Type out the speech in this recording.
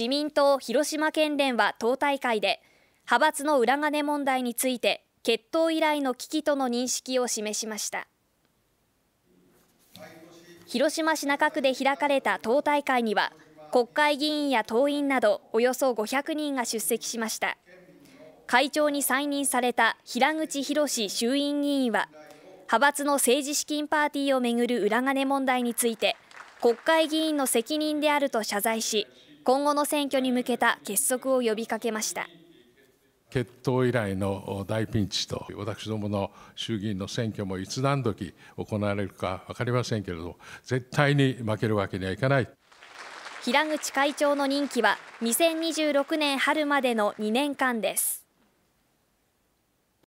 自民党広島県連は党大会で派閥の裏金問題について決闘以来の危機との認識を示しました広島市中区で開かれた党大会には国会議員や党員などおよそ500人が出席しました会長に再任された平口博衆院議員は派閥の政治資金パーティーをめぐる裏金問題について国会議員の責任であると謝罪し今後の選挙に向けた結束を呼びかけました決闘以来の大ピンチと私どもの衆議院の選挙もいつ何時行われるか分かりませんけれど絶対に負けるわけにはいかない平口会長の任期は2026年春までの2年間です